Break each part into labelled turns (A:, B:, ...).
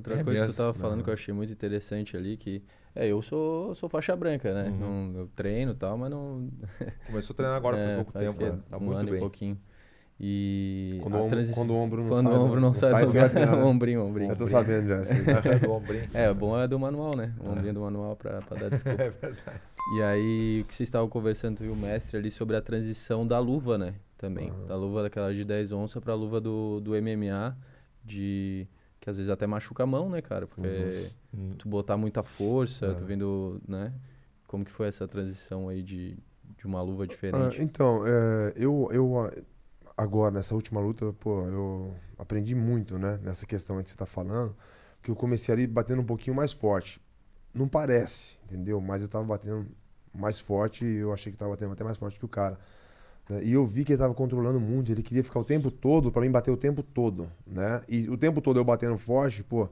A: Outra é, coisa que tu estava falando que eu achei muito interessante ali, que é, eu sou, sou faixa branca, né? Uhum. Não, eu treino e tal, mas não. Começou a treinar agora por é, pouco tempo, né? Tá um muito ano bem. E pouquinho. E quando, o, transi... quando o ombro não quando sai. Quando o ombro não, não sai, sai do lugar. Né? ombrinho, ombrinho. Eu tô sabendo já, assim. é, o bom é do manual, né? O é. ombrinho é. do manual pra, pra dar desculpa. é verdade. E aí, o que vocês estavam conversando, com o mestre ali, sobre a transição da luva, né? Também. Uhum. Da luva daquela de 10 onças pra luva do, do MMA de que às vezes até machuca a mão, né, cara? Porque uhum. uhum. tu botar muita força, é. tu vendo, né? Como que foi essa transição aí de, de uma luva diferente? Ah,
B: então, é, eu, eu agora, nessa última luta, pô, eu aprendi muito, né? Nessa questão que você tá falando, que eu comecei ali batendo um pouquinho mais forte. Não parece, entendeu? Mas eu tava batendo mais forte e eu achei que tava batendo até mais forte que o cara. Né, e eu vi que ele estava controlando muito, ele queria ficar o tempo todo, para mim bater o tempo todo, né? E o tempo todo eu batendo forte, pô,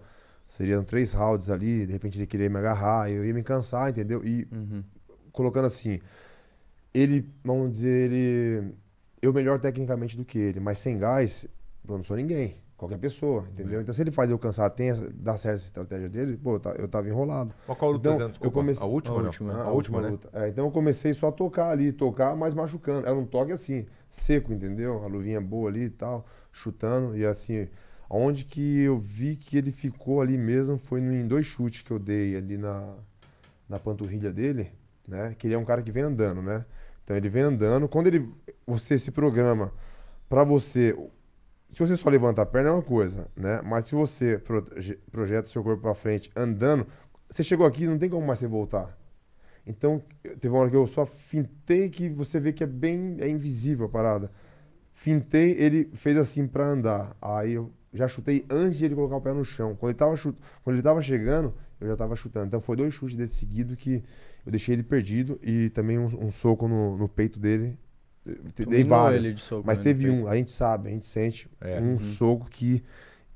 B: seriam três rounds ali, de repente ele queria me agarrar, eu ia me cansar, entendeu? E uhum. colocando assim, ele, vamos dizer, ele eu melhor tecnicamente do que ele, mas sem gás, eu não sou ninguém. Qualquer pessoa, entendeu? Né. Então, se ele faz eu cansar, tem dá certo essa estratégia dele, pô, tá, eu tava enrolado. qual luta, é então, eu é comecei... A última, a última, não. Ah, a, a última, última luta. Né? É, então, eu comecei só a tocar ali, tocar, mas machucando. Era um toque assim, seco, entendeu? A luvinha boa ali e tal, chutando. E assim, onde que eu vi que ele ficou ali mesmo foi em dois chutes que eu dei ali na, na panturrilha dele, né? Que ele é um cara que vem andando, né? Então, ele vem andando. Quando ele, você se programa para você se você só levanta a perna é uma coisa, né? Mas se você proje projeta seu corpo para frente andando, você chegou aqui, não tem como mais você voltar. Então, teve uma hora que eu só fintei que você vê que é bem é invisível a parada. Fintei, ele fez assim para andar. Aí eu já chutei antes de ele colocar o pé no chão. Quando ele tava, Quando ele tava chegando, eu já tava chutando. Então foi dois chutes desse seguido que eu deixei ele perdido e também um, um soco no, no peito dele te dei várias. Soco, mas né, teve um, a gente sabe, a gente sente é. um uhum. soco que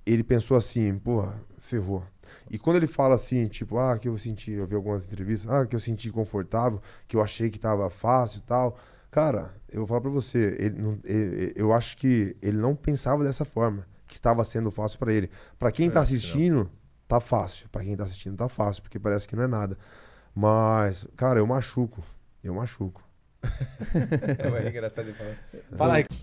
B: ele pensou assim, pô, ferrou. E quando ele fala assim, tipo, ah, que eu senti, eu vi algumas entrevistas, ah, que eu senti confortável, que eu achei que tava fácil e tal. Cara, eu vou falar pra você, ele ele, eu acho que ele não pensava dessa forma, que estava sendo fácil para ele. para quem é, tá assistindo, tá fácil. para quem tá assistindo, tá fácil, porque parece que não é nada. Mas, cara, eu machuco. Eu machuco. é engraçado ele falar. Fala aí.